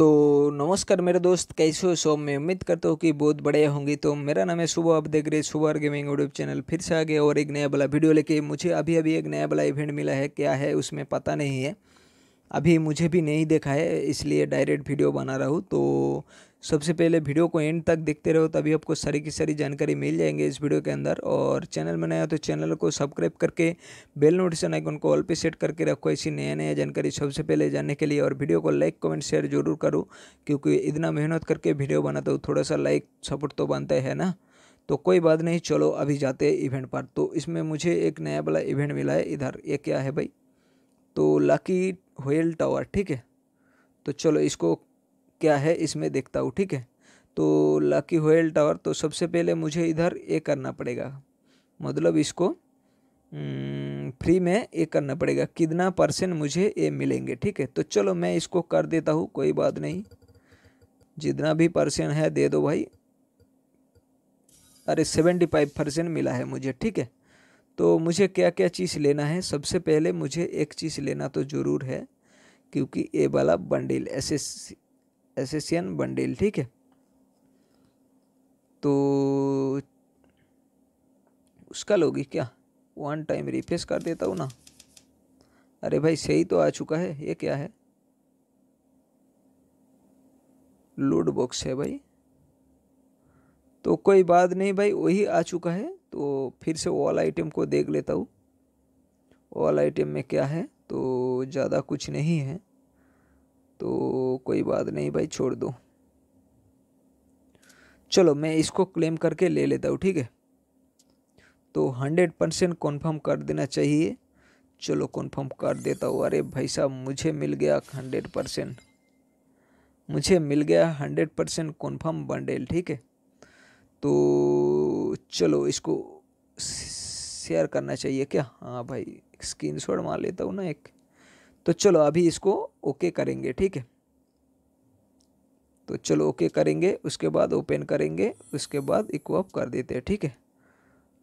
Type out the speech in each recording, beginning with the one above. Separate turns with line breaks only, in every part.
तो नमस्कार मेरे दोस्त कैसे हो सो मैं उम्मीद करता हूँ कि बहुत बढ़िया होंगी तो मेरा नाम है सुबह आप देख रहे सुबह गेमिंग यूट्यूब चैनल फिर से आ गए और एक नया वाला वीडियो लेके मुझे अभी अभी एक नया वाला इवेंट मिला है क्या है उसमें पता नहीं है अभी मुझे भी नहीं देखा है इसलिए डायरेक्ट वीडियो बना रहा हूँ तो सबसे पहले वीडियो को एंड तक देखते रहो तभी आपको सारी की सारी जानकारी मिल जाएंगे इस वीडियो के अंदर और चैनल में नया तो चैनल को सब्सक्राइब करके बेल नोटिफिकेशन आइकन को ऑल पे सेट करके रखो ऐसी नया नया जानकारी सबसे पहले जानने के लिए और वीडियो को लाइक कमेंट शेयर जरूर करो क्योंकि इतना मेहनत करके वीडियो बनाता हूँ थोड़ा सा लाइक सपोर्ट तो बनता है ना तो कोई बात नहीं चलो अभी जाते हैं इवेंट पर तो इसमें मुझे एक नया वाला इवेंट मिला है इधर ये क्या है भाई तो लकी होल टावर ठीक है तो चलो इसको क्या है इसमें देखता हूँ ठीक है तो लकी होल टावर तो सबसे पहले मुझे इधर ये करना पड़ेगा मतलब इसको फ्री हम्म, में ये करना पड़ेगा कितना परसेंट मुझे ये मिलेंगे ठीक है तो चलो मैं इसको कर देता हूँ कोई बात नहीं जितना भी परसेंट है दे दो भाई अरे सेवेंटी फाइव परसेंट मिला है मुझे ठीक है तो मुझे क्या क्या चीज़ लेना है सबसे पहले मुझे एक चीज़ लेना तो ज़रूर है क्योंकि ये वाला बंडल एस एसेसियन बंडल ठीक है तो उसका लोगी क्या वन टाइम रिफ्रेश कर देता हूँ ना अरे भाई सही तो आ चुका है ये क्या है लूड बॉक्स है भाई तो कोई बात नहीं भाई वही आ चुका है तो फिर से ऑल वाला आइटम को देख लेता हूँ ऑल वाला आइटम में क्या है तो ज़्यादा कुछ नहीं है तो कोई बात नहीं भाई छोड़ दो चलो मैं इसको क्लेम करके ले लेता हूँ ठीक है तो हंड्रेड परसेंट कन्फर्म कर देना चाहिए चलो कन्फर्म कर देता हूँ अरे भाई साहब मुझे मिल गया हंड्रेड परसेंट मुझे मिल गया हंड्रेड परसेंट कन्फर्म बंडेल ठीक है तो चलो इसको शेयर करना चाहिए क्या हाँ भाई स्क्रीन शॉट मार लेता हूँ ना एक तो चलो अभी इसको ओके करेंगे ठीक है तो चलो ओके करेंगे उसके बाद ओपन करेंगे उसके बाद एक कर देते हैं ठीक है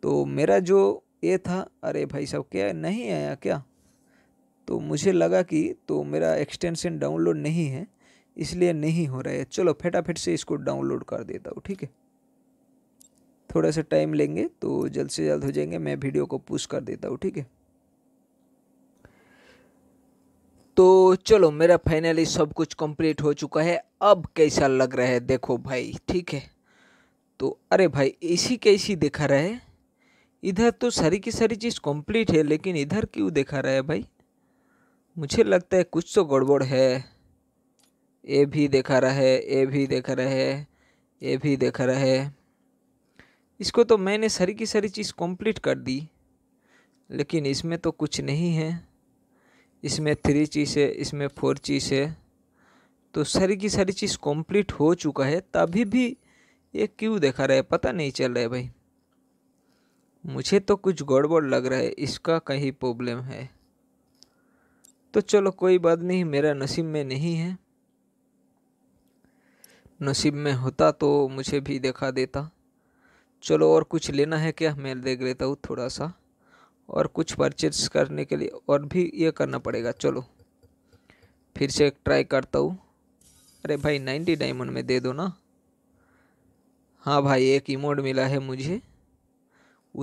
तो मेरा जो ये था अरे भाई साहब क्या नहीं आया क्या तो मुझे लगा कि तो मेरा एक्सटेंशन डाउनलोड नहीं है इसलिए नहीं हो रहा है चलो फटाफट से इसको डाउनलोड कर देता हूँ ठीक है थोड़ा सा टाइम लेंगे तो जल्द से जल्द हो जाएंगे मैं वीडियो को पुश कर देता हूँ ठीक है तो चलो मेरा फाइनली सब कुछ कंप्लीट हो चुका है अब कैसा लग रहा है देखो भाई ठीक है तो अरे भाई इसी कैसी दिखा रहा है इधर तो सारी की सारी चीज़ कंप्लीट है लेकिन इधर क्यों दिखा रहा है भाई मुझे लगता है कुछ तो गड़बड़ है ये भी दिखा रहा है ये भी दिखा रहा है ये भी दिखा रहा है इसको तो मैंने सारी की सारी चीज़ कंप्लीट कर दी लेकिन इसमें तो कुछ नहीं है इसमें थ्री चीज़ है इसमें फोर चीज़ है तो सारी की सारी चीज़ कंप्लीट हो चुका है तभी भी ये क्यों दिखा रहा है पता नहीं चल रहा है भाई मुझे तो कुछ गड़बड़ लग रहा है इसका कहीं प्रॉब्लम है तो चलो कोई बात नहीं मेरा नसीब में नहीं है नसीब में होता तो मुझे भी दिखा देता चलो और कुछ लेना है क्या मैं देख लेता हूँ थोड़ा सा और कुछ परचेज करने के लिए और भी ये करना पड़ेगा चलो फिर से ट्राई करता हूँ अरे भाई नाइन्टी डायमंड में दे दो ना हाँ भाई एक इमोट मिला है मुझे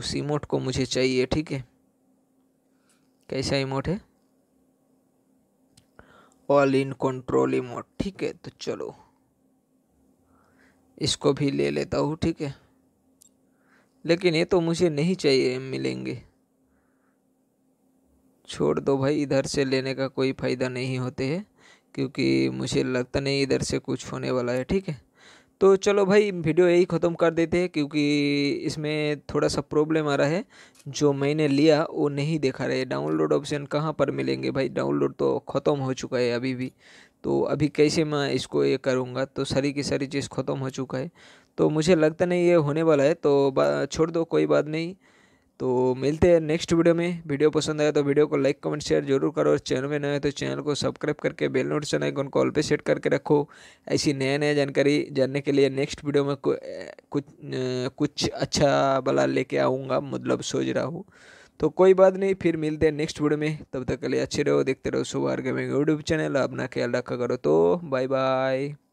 उस इमोट को मुझे चाहिए ठीक है कैसा इमोट है ऑल इन कंट्रोल इमोट ठीक है तो चलो इसको भी ले लेता हूँ ठीक है लेकिन ये तो मुझे नहीं चाहिए मिलेंगे छोड़ दो भाई इधर से लेने का कोई फ़ायदा नहीं होते है क्योंकि मुझे लगता नहीं इधर से कुछ होने वाला है ठीक है तो चलो भाई वीडियो यही ख़त्म कर देते हैं क्योंकि इसमें थोड़ा सा प्रॉब्लम आ रहा है जो मैंने लिया वो नहीं देखा रहे डाउनलोड ऑप्शन कहाँ पर मिलेंगे भाई डाउनलोड तो ख़त्म हो चुका है अभी भी तो अभी कैसे मैं इसको ये करूँगा तो सारी की सारी चीज़ ख़त्म हो चुका है तो मुझे लगता नहीं ये होने वाला है तो छोड़ दो कोई बात नहीं तो मिलते हैं नेक्स्ट वीडियो में वीडियो पसंद आया तो वीडियो को लाइक कमेंट शेयर जरूर करो और चैनल में नए हो तो चैनल को सब्सक्राइब करके बेल नोटिफिकेशन आइकन को ऑल पे सेट करके रखो ऐसी नया नया जानकारी जानने के लिए नेक्स्ट वीडियो में कुछ कुछ अच्छा भला लेके आऊँगा मतलब सोच रहा हूँ तो कोई बात नहीं फिर मिलते हैं नेक्स्ट वीडियो में तब तक के लिए अच्छे रहो देखते रहो सुबह गेमिंग यूट्यूब चैनल अपना ख्याल रखा करो तो बाय बाय